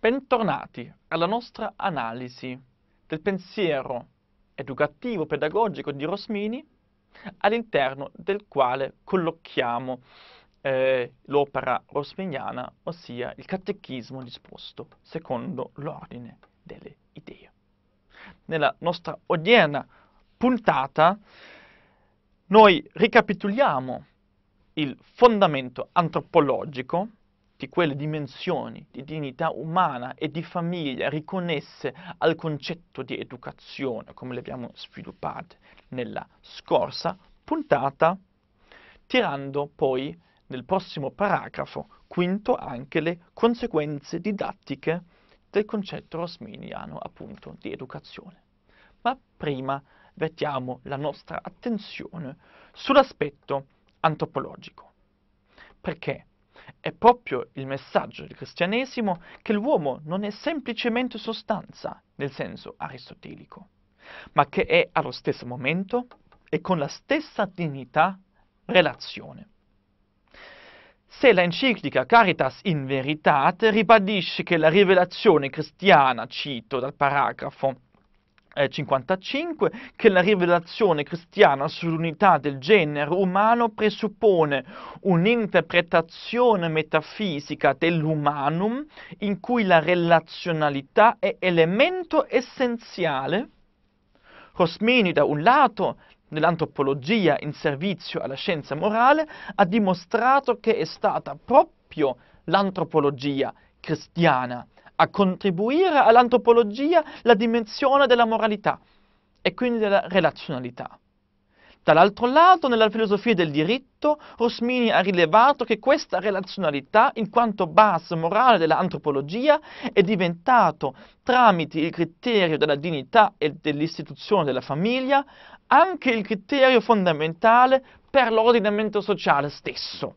Bentornati alla nostra analisi del pensiero educativo pedagogico di Rosmini all'interno del quale collochiamo eh, l'opera rosminiana, ossia il catechismo disposto secondo l'ordine delle idee. Nella nostra odierna puntata noi ricapitoliamo il fondamento antropologico di quelle dimensioni di dignità umana e di famiglia riconnesse al concetto di educazione, come le abbiamo sviluppate nella scorsa puntata, tirando poi nel prossimo paragrafo quinto anche le conseguenze didattiche del concetto rosminiano appunto di educazione. Ma prima mettiamo la nostra attenzione sull'aspetto antropologico. Perché è proprio il messaggio del cristianesimo che l'uomo non è semplicemente sostanza, nel senso aristotelico, ma che è allo stesso momento e con la stessa dignità relazione. Se la enciclica Caritas in Veritate ribadisce che la rivelazione cristiana, cito dal paragrafo 55 eh, che la rivelazione cristiana sull'unità del genere umano presuppone un'interpretazione metafisica dell'umanum in cui la relazionalità è elemento essenziale. Rosmini da un lato nell'antropologia in servizio alla scienza morale, ha dimostrato che è stata proprio l'antropologia cristiana a contribuire all'antropologia la dimensione della moralità e quindi della relazionalità. Dall'altro lato, nella filosofia del diritto, Rosmini ha rilevato che questa relazionalità, in quanto base morale dell'antropologia, è diventato, tramite il criterio della dignità e dell'istituzione della famiglia, anche il criterio fondamentale per l'ordinamento sociale stesso.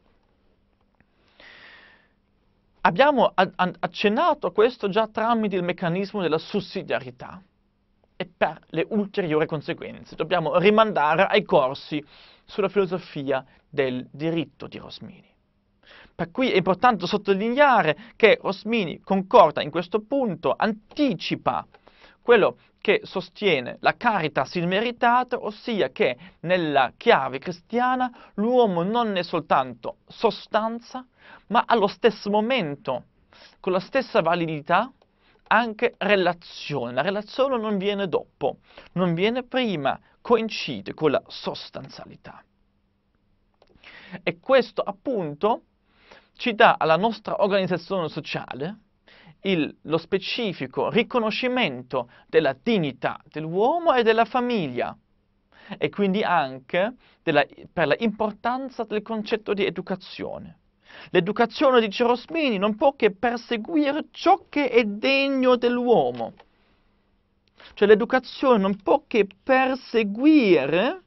Abbiamo accennato a questo già tramite il meccanismo della sussidiarietà e per le ulteriori conseguenze. Dobbiamo rimandare ai corsi sulla filosofia del diritto di Rosmini. Per cui è importante sottolineare che Rosmini concorda in questo punto, anticipa quello che sostiene la caritas il meritato, ossia che nella chiave cristiana l'uomo non è soltanto sostanza, ma allo stesso momento, con la stessa validità, anche relazione. La relazione non viene dopo, non viene prima, coincide con la sostanzialità. E questo appunto ci dà alla nostra organizzazione sociale il, lo specifico riconoscimento della dignità dell'uomo e della famiglia e quindi anche della, per l'importanza del concetto di educazione. L'educazione dice Rosmini, non può che perseguire ciò che è degno dell'uomo. Cioè l'educazione non può che perseguire,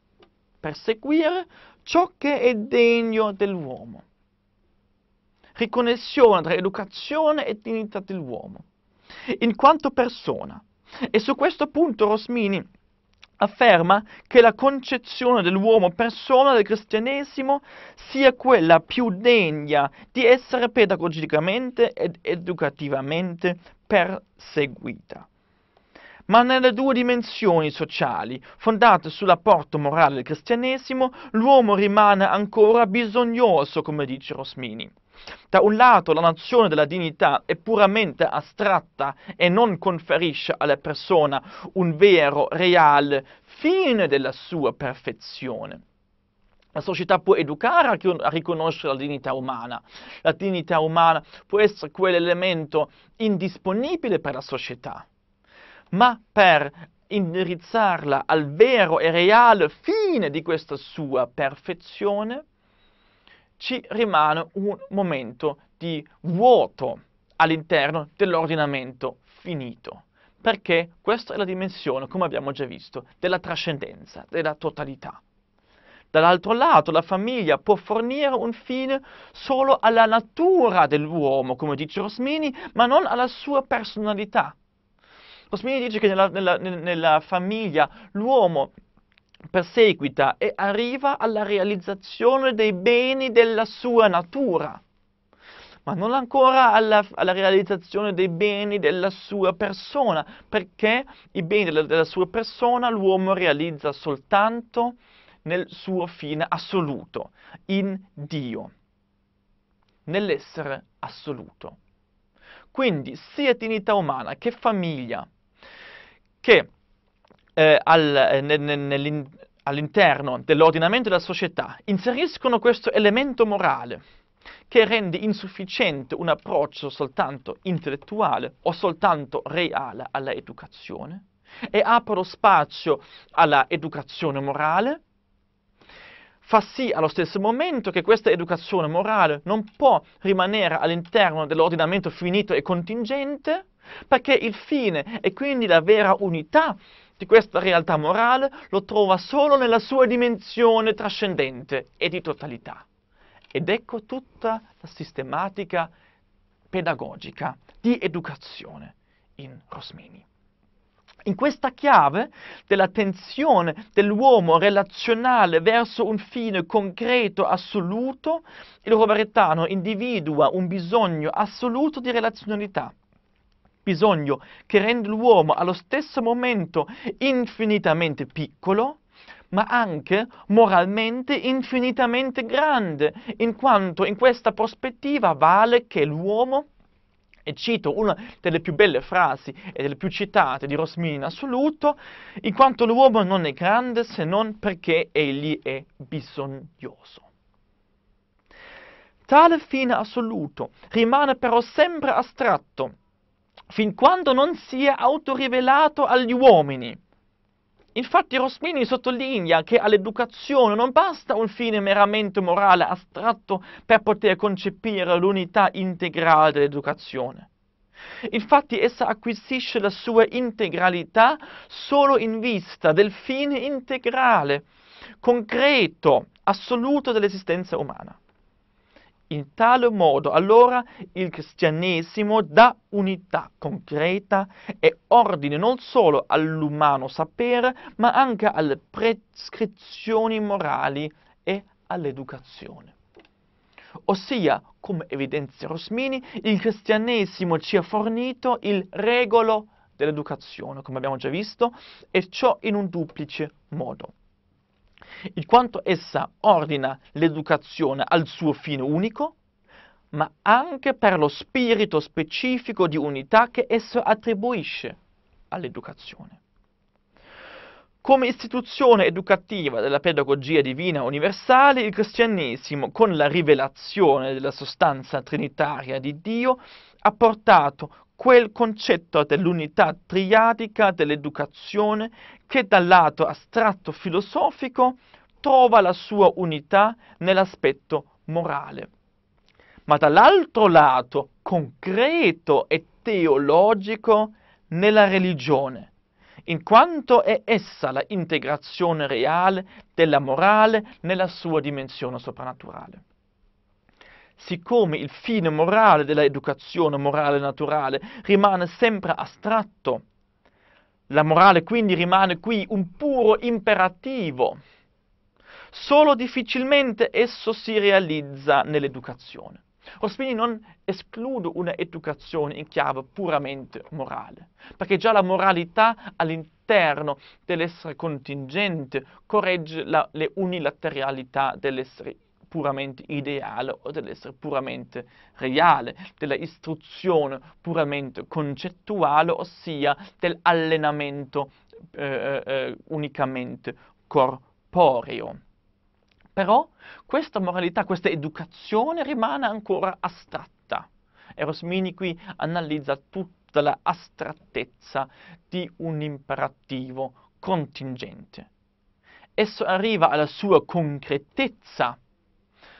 perseguire ciò che è degno dell'uomo riconnessione tra educazione e dignità dell'uomo, in quanto persona. E su questo punto Rosmini afferma che la concezione dell'uomo persona del cristianesimo sia quella più degna di essere pedagogicamente ed educativamente perseguita. Ma nelle due dimensioni sociali, fondate sull'apporto morale del cristianesimo, l'uomo rimane ancora bisognoso, come dice Rosmini. Da un lato la nozione della dignità è puramente astratta e non conferisce alla persona un vero, reale fine della sua perfezione. La società può educare a riconoscere la dignità umana. La dignità umana può essere quell'elemento indisponibile per la società, ma per indirizzarla al vero e reale fine di questa sua perfezione, ci rimane un momento di vuoto all'interno dell'ordinamento finito, perché questa è la dimensione, come abbiamo già visto, della trascendenza, della totalità. Dall'altro lato, la famiglia può fornire un fine solo alla natura dell'uomo, come dice Rosmini, ma non alla sua personalità. Rosmini dice che nella, nella, nella famiglia l'uomo perseguita e arriva alla realizzazione dei beni della sua natura, ma non ancora alla, alla realizzazione dei beni della sua persona, perché i beni della, della sua persona l'uomo realizza soltanto nel suo fine assoluto, in Dio, nell'essere assoluto. Quindi sia dignità umana che famiglia, che eh, al, eh, ne, all'interno dell'ordinamento della società inseriscono questo elemento morale che rende insufficiente un approccio soltanto intellettuale o soltanto reale alla educazione e apre lo spazio alla educazione morale, fa sì allo stesso momento che questa educazione morale non può rimanere all'interno dell'ordinamento finito e contingente, perché il fine e quindi la vera unità di questa realtà morale lo trova solo nella sua dimensione trascendente e di totalità. Ed ecco tutta la sistematica pedagogica di educazione in Rosmini. In questa chiave dell'attenzione dell'uomo relazionale verso un fine concreto assoluto, il roveretano individua un bisogno assoluto di relazionalità bisogno che rende l'uomo allo stesso momento infinitamente piccolo, ma anche moralmente infinitamente grande, in quanto in questa prospettiva vale che l'uomo e cito una delle più belle frasi e delle più citate di Rosmini in assoluto, in quanto l'uomo non è grande se non perché egli è bisognoso. Tale fine assoluto rimane però sempre astratto fin quando non si è autorivelato agli uomini. Infatti Rosmini sottolinea che all'educazione non basta un fine meramente morale astratto per poter concepire l'unità integrale dell'educazione. Infatti essa acquisisce la sua integralità solo in vista del fine integrale, concreto, assoluto dell'esistenza umana. In tal modo allora il cristianesimo dà unità concreta e ordine non solo all'umano sapere, ma anche alle prescrizioni morali e all'educazione. Ossia, come evidenzia Rosmini, il cristianesimo ci ha fornito il regolo dell'educazione, come abbiamo già visto, e ciò in un duplice modo in quanto essa ordina l'educazione al suo fine unico, ma anche per lo spirito specifico di unità che esso attribuisce all'educazione. Come istituzione educativa della pedagogia divina universale, il cristianesimo, con la rivelazione della sostanza trinitaria di Dio, ha portato quel concetto dell'unità triadica dell'educazione che dal lato astratto filosofico trova la sua unità nell'aspetto morale. Ma dall'altro lato, concreto e teologico, nella religione, in quanto è essa la integrazione reale della morale nella sua dimensione soprannaturale siccome il fine morale dell'educazione morale naturale rimane sempre astratto, la morale quindi rimane qui un puro imperativo, solo difficilmente esso si realizza nell'educazione. Rospini non esclude un'educazione in chiave puramente morale, perché già la moralità all'interno dell'essere contingente corregge la, le unilateralità dell'essere puramente ideale o dell'essere puramente reale, della istruzione puramente concettuale, ossia dell'allenamento eh, eh, eh unicamente corporeo. Però questa moralità, questa educazione rimane ancora astratta. Eros Mini qui analizza tutta la astrattezza di un imperativo contingente. Esso arriva alla sua concretezza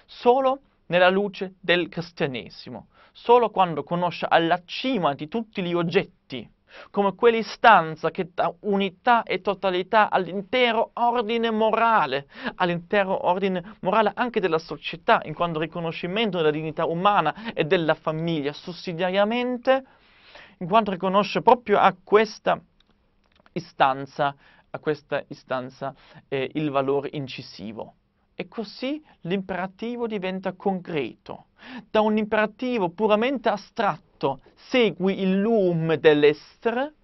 solo nella luce del cristianesimo, solo quando conosce alla cima di tutti gli oggetti, come quell'istanza che dà unità e totalità all'intero ordine morale, all'intero ordine morale anche della società, in quanto riconoscimento della dignità umana e della famiglia, sussidiariamente, in quanto riconosce proprio a questa istanza, a questa istanza eh, il valore incisivo. E così l'imperativo diventa concreto. Da un imperativo puramente astratto, segui il lume dell'essere,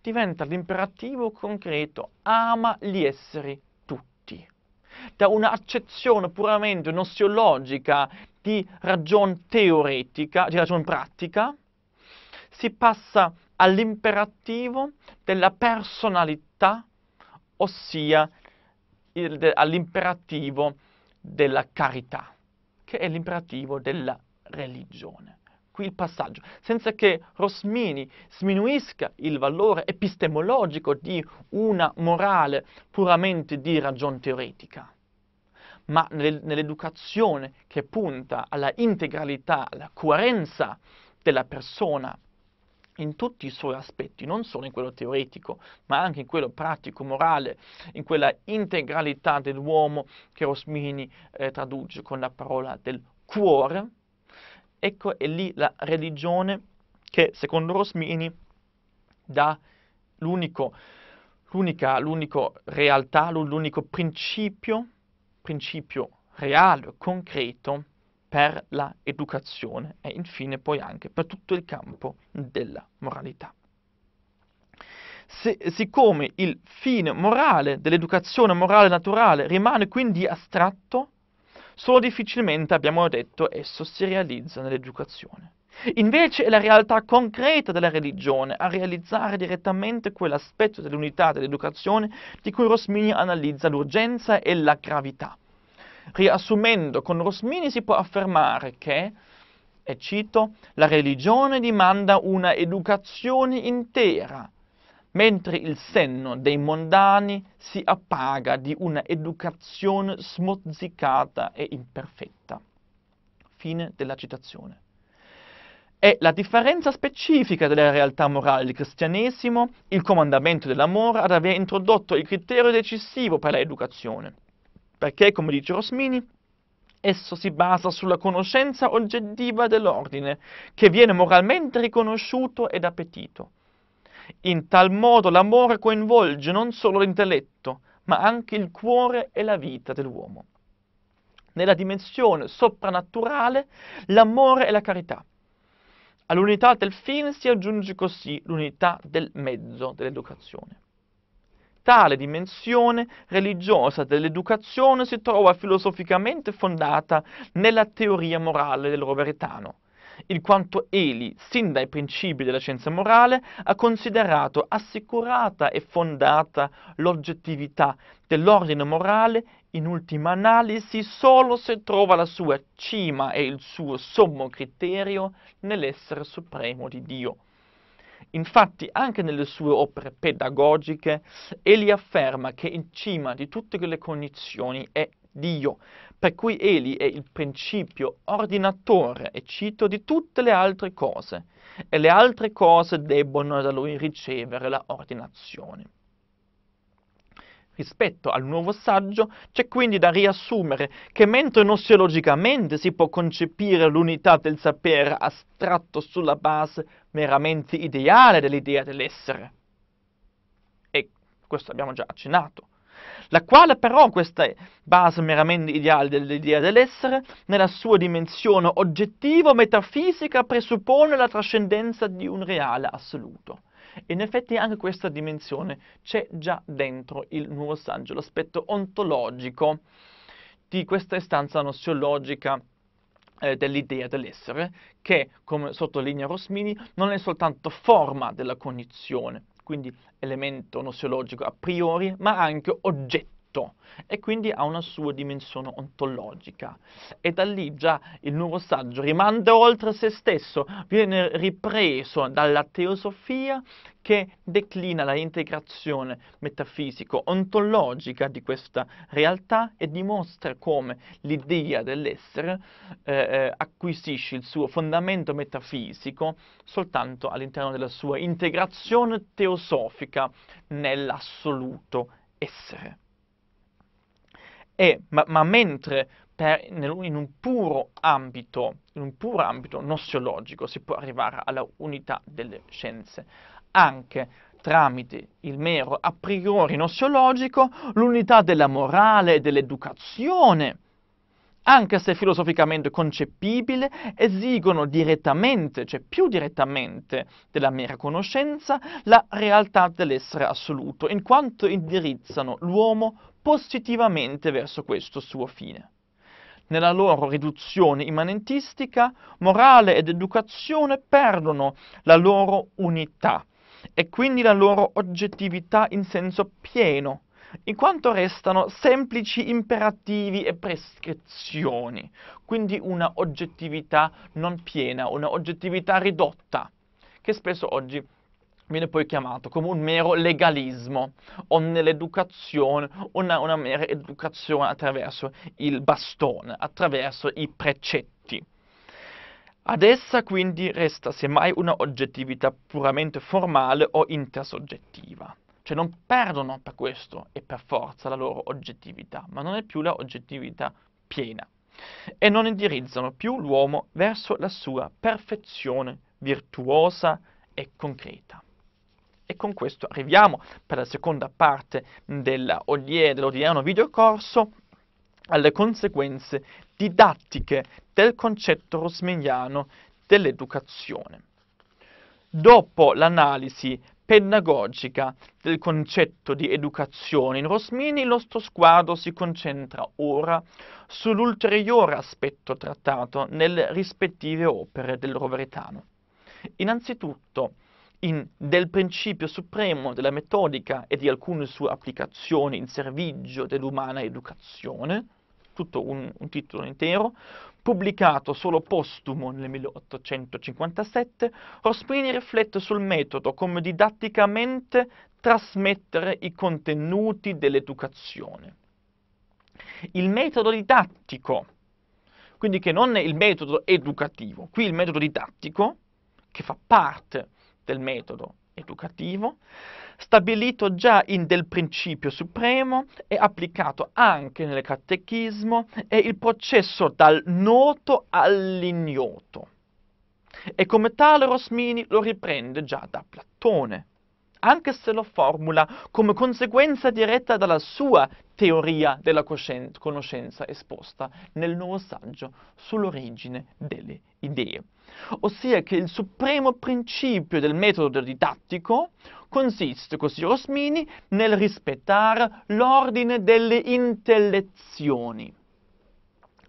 diventa l'imperativo concreto, ama gli esseri tutti. Da un'accezione puramente noziologica di ragione teoretica, di ragione pratica, si passa all'imperativo della personalità, ossia all'imperativo della carità, che è l'imperativo della religione. Qui il passaggio, senza che Rosmini sminuisca il valore epistemologico di una morale puramente di ragion teoretica ma nell'educazione che punta alla integralità, alla coerenza della persona in tutti i suoi aspetti, non solo in quello teoretico, ma anche in quello pratico-morale, in quella integralità dell'uomo che Rosmini eh, traduce con la parola del cuore, ecco è lì la religione che secondo Rosmini dà l'unico, l'unica, l'unico realtà, l'unico principio, principio reale, concreto, per l'educazione e infine poi anche per tutto il campo della moralità. Se, siccome il fine morale dell'educazione morale naturale rimane quindi astratto, solo difficilmente, abbiamo detto, esso si realizza nell'educazione. Invece è la realtà concreta della religione a realizzare direttamente quell'aspetto dell'unità dell'educazione di cui Rosmini analizza l'urgenza e la gravità. Riassumendo con Rosmini si può affermare che, e cito, la religione dimanda una educazione intera, mentre il senno dei mondani si appaga di una educazione smozzicata e imperfetta. Fine della citazione. È la differenza specifica della realtà morale del cristianesimo, il comandamento dell'amore ad aver introdotto il criterio decisivo per l'educazione perché, come dice Rosmini, esso si basa sulla conoscenza oggettiva dell'ordine, che viene moralmente riconosciuto ed appetito. In tal modo l'amore coinvolge non solo l'intelletto, ma anche il cuore e la vita dell'uomo. Nella dimensione soprannaturale l'amore e la carità. All'unità del fine si aggiunge così l'unità del mezzo dell'educazione tale dimensione religiosa dell'educazione si trova filosoficamente fondata nella teoria morale del Roveretano, in quanto Eli, sin dai principi della scienza morale, ha considerato assicurata e fondata l'oggettività dell'ordine morale in ultima analisi solo se trova la sua cima e il suo sommo criterio nell'essere supremo di Dio. Infatti anche nelle sue opere pedagogiche egli afferma che in cima di tutte quelle cognizioni è Dio, per cui egli è il principio ordinatore, e cito, di tutte le altre cose, e le altre cose debbono da lui ricevere la ordinazione. Rispetto al nuovo saggio c'è quindi da riassumere che mentre nossiologicamente si può concepire l'unità del sapere astratto sulla base meramente ideale dell'idea dell'essere, e questo abbiamo già accennato, la quale però questa base meramente ideale dell'idea dell'essere, nella sua dimensione oggettivo-metafisica, presuppone la trascendenza di un reale assoluto. E in effetti anche questa dimensione c'è già dentro il nuovo saggio, l'aspetto ontologico di questa istanza noziologica eh, dell'idea dell'essere, che, come sottolinea Rosmini, non è soltanto forma della cognizione, quindi elemento noziologico a priori, ma anche oggetto tutto e quindi ha una sua dimensione ontologica. E da lì già il nuovo saggio rimanda oltre se stesso, viene ripreso dalla teosofia che declina la integrazione metafisico-ontologica di questa realtà e dimostra come l'idea dell'essere eh, eh acquisisce il suo fondamento metafisico soltanto all'interno della sua integrazione teosofica nell'assoluto essere. E, ma, ma mentre per, nel, in, un puro ambito, in un puro ambito noziologico si può arrivare alla unità delle scienze, anche tramite il mero a priori nosiologico, l'unità della morale e dell'educazione, anche se filosoficamente concepibile, esigono direttamente, cioè più direttamente della mera conoscenza, la realtà dell'essere assoluto, in quanto indirizzano l'uomo positivamente verso questo suo fine. Nella loro riduzione immanentistica, morale ed educazione perdono la loro unità e quindi la loro oggettività in senso pieno, in quanto restano semplici imperativi e prescrizioni, quindi una oggettività non piena, una oggettività ridotta, che spesso oggi viene poi chiamato come un mero legalismo o nell'educazione, una, una mera educazione attraverso il bastone, attraverso i precetti. Ad essa quindi resta semmai una oggettività puramente formale o intersoggettiva. Cioè non perdono per questo e per forza la loro oggettività, ma non è più la oggettività piena. E non indirizzano più l'uomo verso la sua perfezione virtuosa e concreta. E con questo arriviamo per la seconda parte dell'odierno videocorso alle conseguenze didattiche del concetto rosminiano dell'educazione. Dopo l'analisi pedagogica del concetto di educazione in Rosmini, il nostro sguardo si concentra ora sull'ulteriore aspetto trattato nelle rispettive opere del Roveretano. Innanzitutto, in, del principio supremo della metodica e di alcune sue applicazioni in servizio dell'umana educazione, tutto un, un, titolo intero, pubblicato solo postumo nel 1857, Rospini riflette sul metodo come didatticamente trasmettere i contenuti dell'educazione. Il metodo didattico, quindi che non è il metodo educativo, qui il metodo didattico, che fa parte del metodo educativo, stabilito già in del principio supremo e applicato anche nel catechismo, è il processo dal noto all'ignoto. E come tale Rosmini lo riprende già da Platone, anche se lo formula come conseguenza diretta dalla sua teoria della conoscenza esposta nel nuovo saggio sull'origine delle idee. Ossia che il supremo principio del metodo didattico consiste, così Rosmini, nel rispettare l'ordine delle intellezioni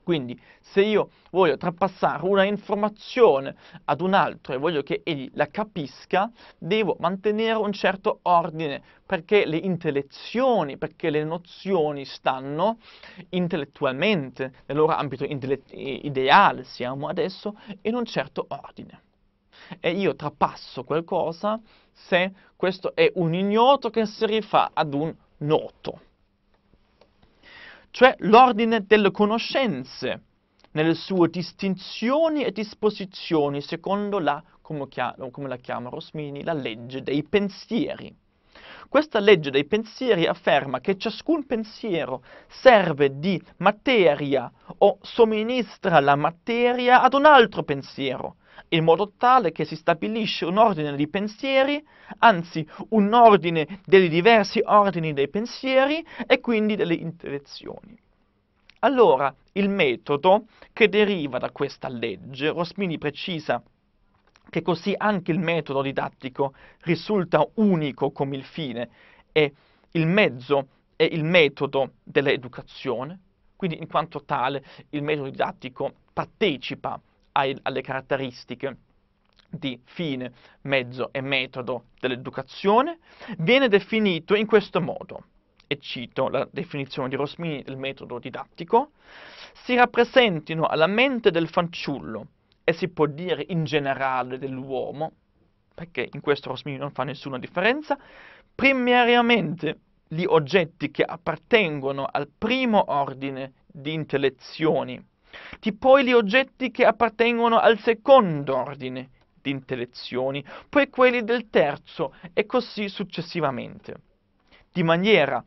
quindi se io voglio trapassare una informazione ad un altro e voglio che egli la capisca, devo mantenere un certo ordine, perché le intellezioni, perché le nozioni stanno intellettualmente, nel loro ambito ideale siamo adesso, in un certo ordine. E io trapasso qualcosa se questo è un ignoto che si rifà ad un noto cioè l'ordine delle conoscenze nelle sue distinzioni e disposizioni secondo la, come, chiama, come la chiama Rosmini, la legge dei pensieri. Questa legge dei pensieri afferma che ciascun pensiero serve di materia o somministra la materia ad un altro pensiero, in modo tale che si stabilisce un ordine di pensieri, anzi un ordine dei diversi ordini dei pensieri e quindi delle interazioni. Allora, il metodo che deriva da questa legge, Rosmini precisa che così anche il metodo didattico risulta unico come il fine e il mezzo è il metodo dell'educazione, quindi in quanto tale il metodo didattico partecipa ai, alle caratteristiche di fine, mezzo e metodo dell'educazione, viene definito in questo modo, e cito la definizione di Rosmini del metodo didattico, si rappresentino alla mente del fanciullo e si può dire in generale dell'uomo, perché in questo Rosmini non fa nessuna differenza, primariamente gli oggetti che appartengono al primo ordine di intellezioni di poi gli oggetti che appartengono al secondo ordine di intellezioni, poi quelli del terzo e così successivamente. Di maniera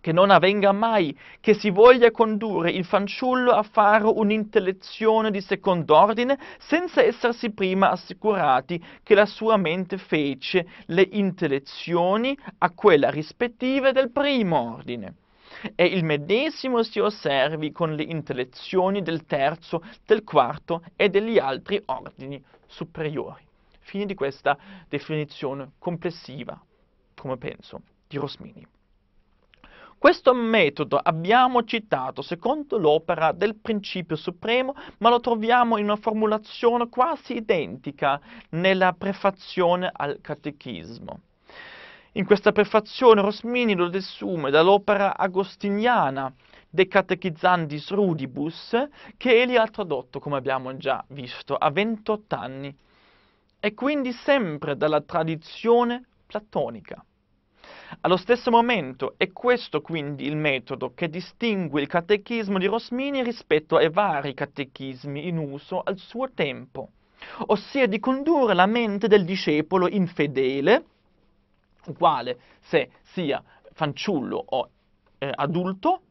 che non avvenga mai che si voglia condurre il fanciullo a fare un'intellezione di secondo ordine senza essersi prima assicurati che la sua mente fece le intellezioni a quella rispettiva del primo ordine e il medesimo si osservi con le intellezioni del terzo, del quarto e degli altri ordini superiori. Fine di questa definizione complessiva, come penso, di Rosmini. Questo metodo abbiamo citato secondo l'opera del principio supremo, ma lo troviamo in una formulazione quasi identica nella prefazione al catechismo. In questa prefazione Rosmini lo desume dall'opera agostiniana De Catechizzandis Rudibus, che egli ha tradotto, come abbiamo già visto, a 28 anni, e quindi sempre dalla tradizione platonica. Allo stesso momento è questo quindi il metodo che distingue il catechismo di Rosmini rispetto ai vari catechismi in uso al suo tempo, ossia di condurre la mente del discepolo infedele, uguale se sia fanciullo o eh, adulto,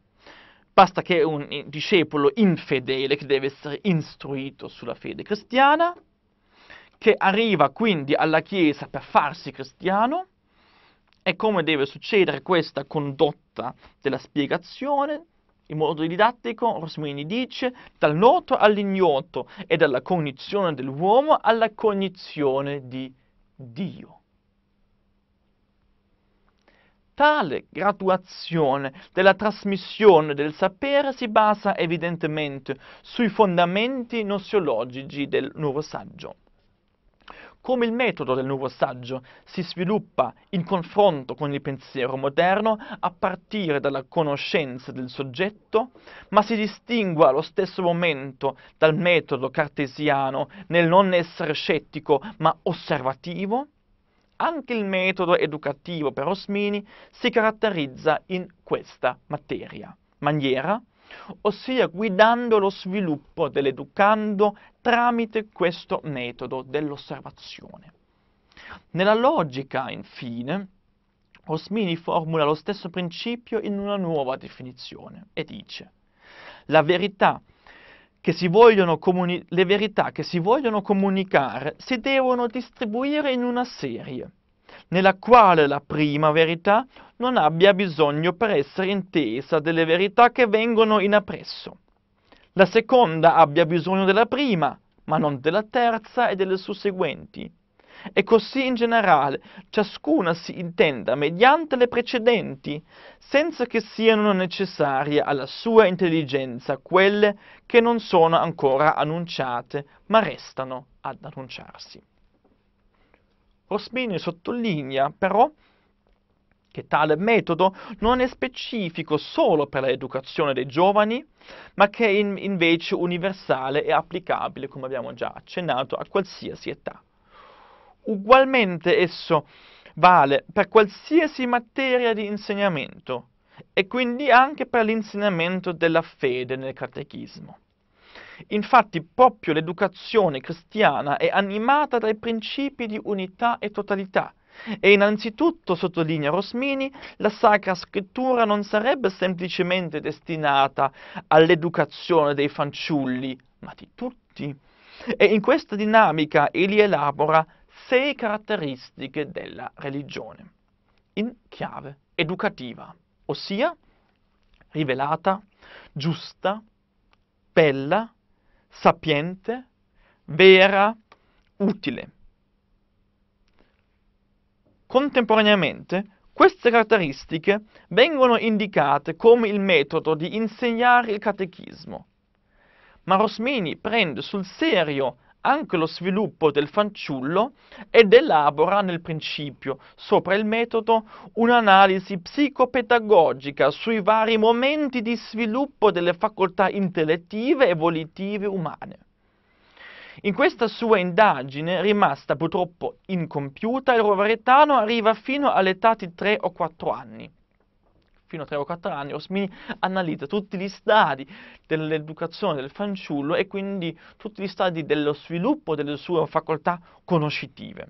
basta che un eh, discepolo infedele che deve essere istruito sulla fede cristiana, che arriva quindi alla Chiesa per farsi cristiano, e come deve succedere questa condotta della spiegazione, in modo didattico, Rosmini dice, dal noto all'ignoto e dalla cognizione dell'uomo alla cognizione di Dio. Tale graduazione della trasmissione del sapere si basa evidentemente sui fondamenti nosiologici del nuovo saggio. Come il metodo del nuovo saggio si sviluppa in confronto con il pensiero moderno a partire dalla conoscenza del soggetto, ma si distingue allo stesso momento dal metodo cartesiano nel non essere scettico ma osservativo, anche il metodo educativo per Osmini si caratterizza in questa materia, maniera, ossia guidando lo sviluppo dell'educando tramite questo metodo dell'osservazione. Nella logica, infine, Osmini formula lo stesso principio in una nuova definizione e dice la verità che si vogliono comuni- le verità che si vogliono comunicare si devono distribuire in una serie, nella quale la prima verità non abbia bisogno per essere intesa delle verità che vengono in appresso. La seconda abbia bisogno della prima, ma non della terza e delle susseguenti, e così in generale, ciascuna si intenda mediante le precedenti, senza che siano necessarie alla sua intelligenza quelle che non sono ancora annunciate, ma restano ad annunciarsi. Rosmini sottolinea però che tale metodo non è specifico solo per l'educazione dei giovani, ma che è in, invece universale e applicabile, come abbiamo già accennato, a qualsiasi età ugualmente esso vale per qualsiasi materia di insegnamento e quindi anche per l'insegnamento della fede nel catechismo. Infatti proprio l'educazione cristiana è animata dai principi di unità e totalità e innanzitutto, sottolinea Rosmini, la Sacra Scrittura non sarebbe semplicemente destinata all'educazione dei fanciulli, ma di tutti. E in questa dinamica egli elabora sei caratteristiche della religione in chiave educativa, ossia rivelata, giusta, bella, sapiente, vera, utile. Contemporaneamente, queste caratteristiche vengono indicate come il metodo di insegnare il catechismo. Ma Rosmini prende sul serio anche lo sviluppo del fanciullo ed elabora nel principio, sopra il metodo, un'analisi psicopedagogica sui vari momenti di sviluppo delle facoltà intellettive e volitive umane. In questa sua indagine, rimasta purtroppo incompiuta, il roveretano arriva fino all'età di 3 o 4 anni fino a 3 o 4 anni, Osmini analizza tutti gli stadi dell'educazione del fanciullo e quindi tutti gli stadi dello sviluppo delle sue facoltà conoscitive.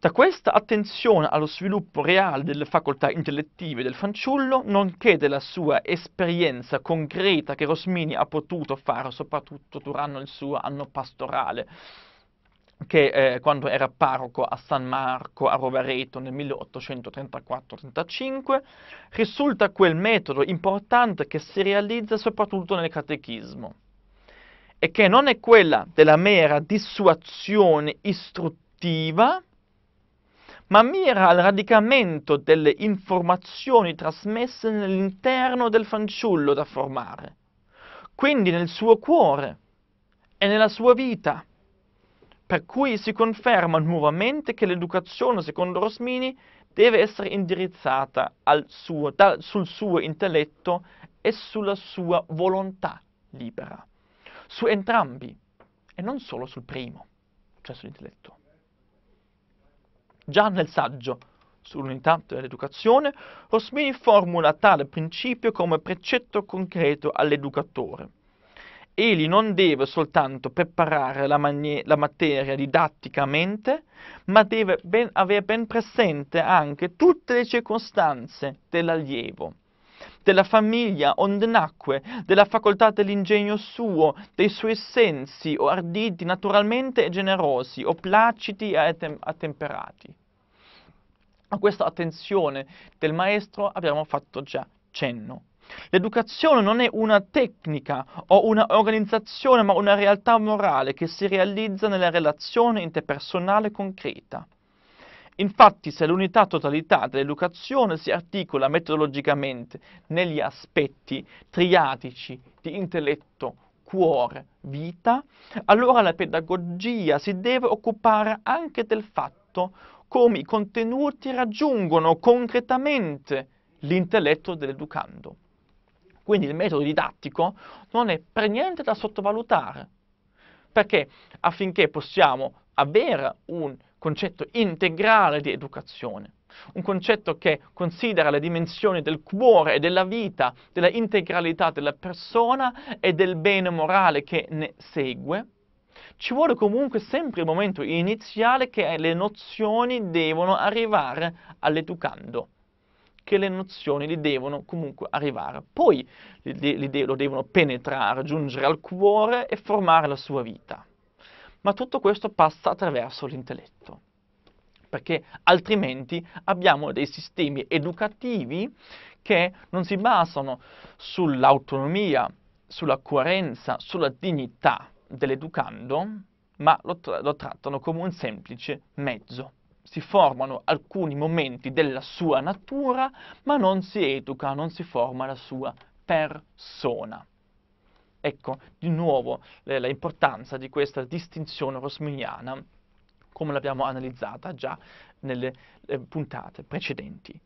Da questa attenzione allo sviluppo reale delle facoltà intellettive del fanciullo, nonché della sua esperienza concreta che Rosmini ha potuto fare soprattutto durante il suo anno pastorale, che eh, quando era parroco a San Marco a Rovereto nel 1834-35, risulta quel metodo importante che si realizza soprattutto nel catechismo e che non è quella della mera dissuazione istruttiva, ma mira al radicamento delle informazioni trasmesse nell'interno del fanciullo da formare, quindi nel suo cuore e nella sua vita per cui si conferma nuovamente che l'educazione, secondo Rosmini, deve essere indirizzata suo, da, sul suo intelletto e sulla sua volontà libera, su entrambi e non solo sul primo, cioè sull'intelletto. Già nel saggio sull'unità dell'educazione, Rosmini formula tale principio come precetto concreto all'educatore egli non deve soltanto preparare la, manie- la materia didatticamente, ma deve ben, avere ben presente anche tutte le circostanze dell'allievo della famiglia onde nacque, della facoltà dell'ingegno suo, dei suoi sensi o arditi naturalmente e generosi o placiti e attemperati. A questa attenzione del maestro abbiamo fatto già cenno. L'educazione non è una tecnica o un'organizzazione, ma una realtà morale che si realizza nella relazione interpersonale concreta. Infatti, se l'unità totalità dell'educazione si articola metodologicamente negli aspetti triatici di intelletto, cuore, vita, allora la pedagogia si deve occupare anche del fatto come i contenuti raggiungono concretamente l'intelletto dell'educando quindi il metodo didattico, non è per niente da sottovalutare. Perché affinché possiamo avere un concetto integrale di educazione, un concetto che considera le dimensioni del cuore e della vita, della integralità della persona e del bene morale che ne segue, ci vuole comunque sempre il momento iniziale che le nozioni devono arrivare all'educando che le nozioni li devono comunque arrivare, poi li, li lo devono penetrare, giungere al cuore e formare la sua vita. Ma tutto questo passa attraverso l'intelletto, perché altrimenti abbiamo dei sistemi educativi che non si basano sull'autonomia, sulla coerenza, sulla dignità dell'educando, ma lo, tra- lo trattano come un semplice mezzo si formano alcuni momenti della sua natura, ma non si educa, non si forma la sua persona. Ecco, di nuovo, eh, l'importanza di questa distinzione rosminiana, come l'abbiamo analizzata già nelle eh, puntate precedenti.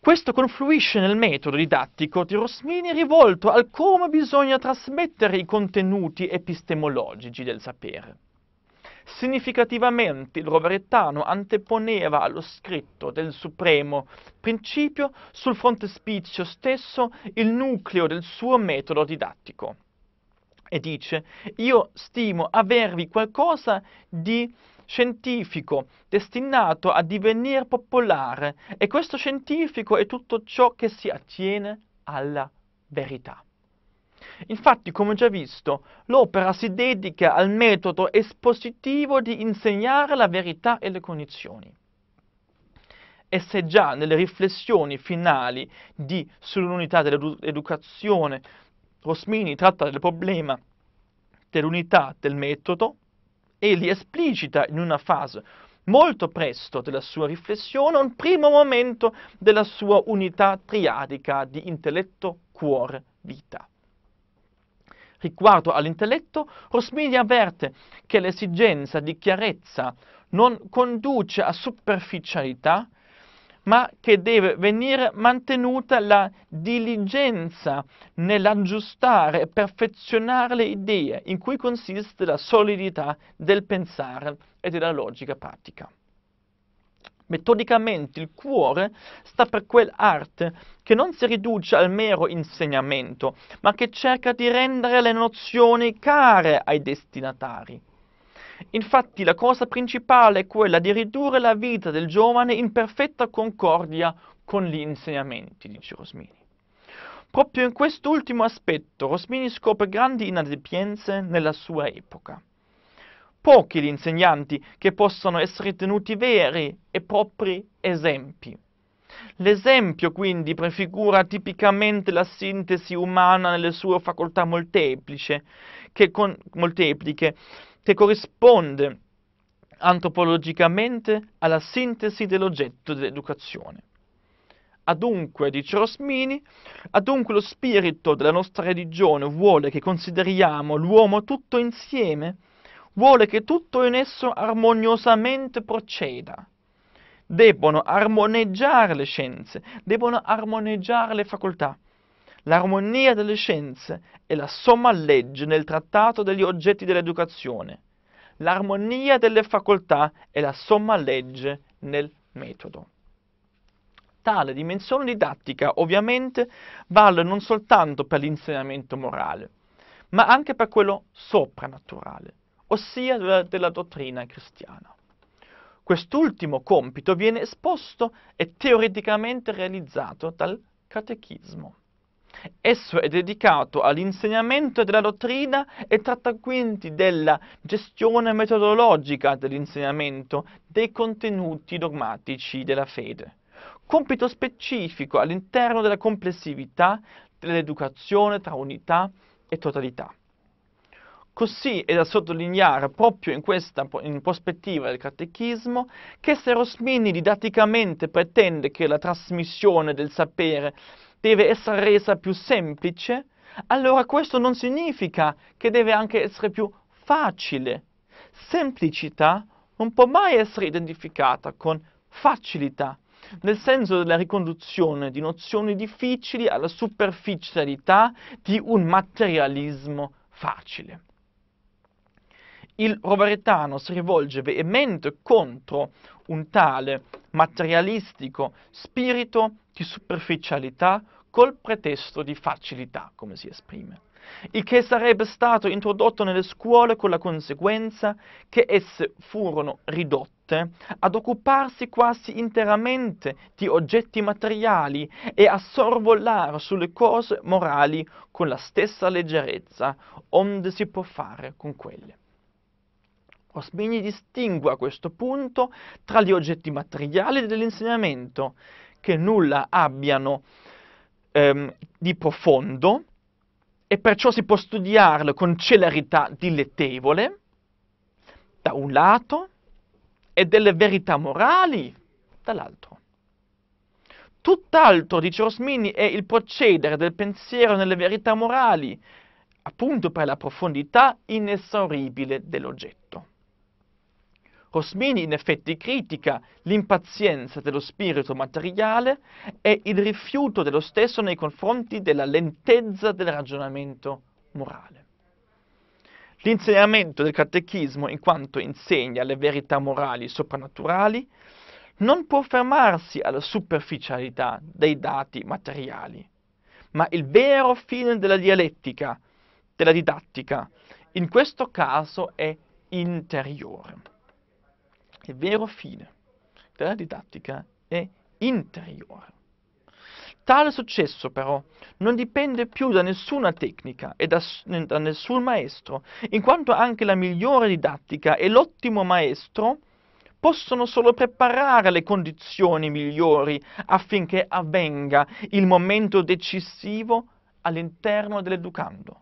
Questo confluisce nel metodo didattico di Rosmini rivolto al come bisogna trasmettere i contenuti epistemologici del sapere. Significativamente il roverettano anteponeva allo scritto del Supremo principio sul frontespizio stesso il nucleo del suo metodo didattico. E dice, io stimo avervi qualcosa di scientifico destinato a divenire popolare e questo scientifico è tutto ciò che si attiene alla verità. Infatti, come già visto, l'opera si dedica al metodo espositivo di insegnare la verità e le cognizioni. E se già nelle riflessioni finali di sull'unità dell'educazione Rosmini tratta del problema dell'unità del metodo e li esplicita in una fase molto presto della sua riflessione un primo momento della sua unità triadica di intelletto, cuore, vita riguardo all'intelletto, Rosmini avverte che l'esigenza di chiarezza non conduce a superficialità, ma che deve venire mantenuta la diligenza nell'aggiustare e perfezionare le idee in cui consiste la solidità del pensare e della logica pratica metodicamente il cuore sta per quell'arte che non si riduce al mero insegnamento, ma che cerca di rendere le nozioni care ai destinatari. Infatti la cosa principale è quella di ridurre la vita del giovane in perfetta concordia con gli insegnamenti, dice Rosmini. Proprio in quest'ultimo aspetto Rosmini scopre grandi inadempienze nella sua epoca pochi gli insegnanti che possono essere tenuti veri e propri esempi. L'esempio quindi prefigura tipicamente la sintesi umana nelle sue facoltà molteplice, che con, moltepliche, che corrisponde antropologicamente alla sintesi dell'oggetto dell'educazione. Adunque, dice Rosmini, adunque lo spirito della nostra religione vuole che consideriamo l'uomo tutto insieme, vuole che tutto in esso armoniosamente proceda. Debbono armoneggiare le scienze, debbono armoneggiare le facoltà. L'armonia delle scienze è la somma legge nel trattato degli oggetti dell'educazione. L'armonia delle facoltà è la somma legge nel metodo. Tale dimensione didattica ovviamente vale non soltanto per l'insegnamento morale, ma anche per quello soprannaturale ossia della, della dottrina cristiana. Quest'ultimo compito viene esposto e teoreticamente realizzato dal catechismo. Esso è dedicato all'insegnamento della dottrina e tratta quindi della gestione metodologica dell'insegnamento dei contenuti dogmatici della fede. Compito specifico all'interno della complessività dell'educazione tra unità e totalità. Così è da sottolineare proprio in questa in prospettiva del catechismo che se Rosmini didatticamente pretende che la trasmissione del sapere deve essere resa più semplice, allora questo non significa che deve anche essere più facile. Semplicità non può mai essere identificata con facilità, nel senso della riconduzione di nozioni difficili alla superficialità di un materialismo facile il roverettano si rivolge veemente contro un tale materialistico spirito di superficialità col pretesto di facilità, come si esprime, il che sarebbe stato introdotto nelle scuole con la conseguenza che esse furono ridotte ad occuparsi quasi interamente di oggetti materiali e a sorvolare sulle cose morali con la stessa leggerezza onde si può fare con quelle. Osmini distingue a questo punto tra gli oggetti materiali dell'insegnamento, che nulla abbiano ehm, di profondo e perciò si può studiarlo con celerità dilettevole, da un lato, e delle verità morali, dall'altro. Tutt'altro, dice Rosmini, è il procedere del pensiero nelle verità morali, appunto per la profondità inesauribile dell'oggetto. Rosmini in effetti critica l'impazienza dello spirito materiale e il rifiuto dello stesso nei confronti della lentezza del ragionamento morale. L'insegnamento del catechismo, in quanto insegna le verità morali soprannaturali, non può fermarsi alla superficialità dei dati materiali, ma il vero fine della dialettica, della didattica, in questo caso è interiore. Il vero fine della didattica è interiore. Tale successo però non dipende più da nessuna tecnica e da, da, nessun maestro, in quanto anche la migliore didattica e l'ottimo maestro possono solo preparare le condizioni migliori affinché avvenga il momento decisivo all'interno dell'educando.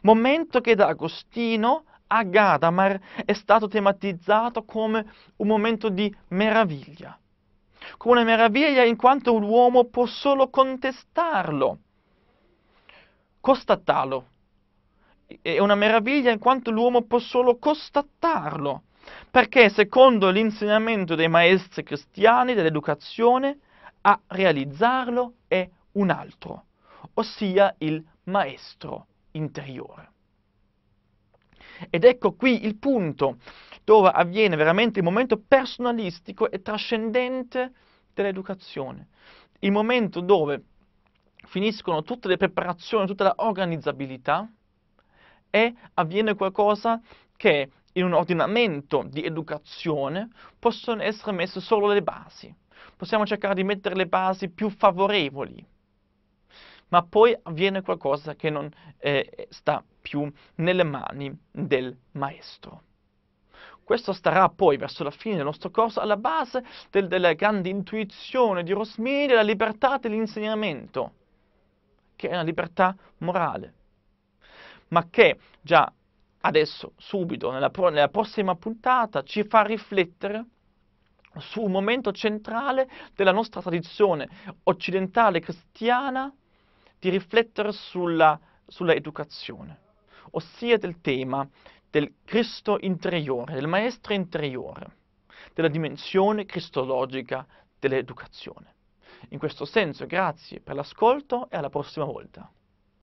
Momento che da Agostino a Gadamar è stato tematizzato come un momento di meraviglia, come una meraviglia in quanto l'uomo può solo contestarlo, constatarlo. È una meraviglia in quanto l'uomo può solo constatarlo, perché secondo l'insegnamento dei maestri cristiani dell'educazione, a realizzarlo è un altro, ossia il maestro interiore. Ed ecco qui il punto dove avviene veramente il momento personalistico e trascendente dell'educazione, il momento dove finiscono tutte le preparazioni, tutta l'organizzabilità e avviene qualcosa che in un ordinamento di educazione possono essere messe solo le basi. Possiamo cercare di mettere le basi più favorevoli ma poi avviene qualcosa che non eh, sta più nelle mani del maestro. Questo starà poi, verso la fine del nostro corso, alla base del, della grande intuizione di Rosmini, la libertà dell'insegnamento, che è una libertà morale, ma che già adesso, subito, nella, nella prossima puntata, ci fa riflettere su un momento centrale della nostra tradizione occidentale cristiana di riflettere sulla, sulla educazione, ossia del tema del Cristo interiore, del maestro interiore, della dimensione cristologica dell'educazione. In questo senso, grazie per l'ascolto e alla prossima volta.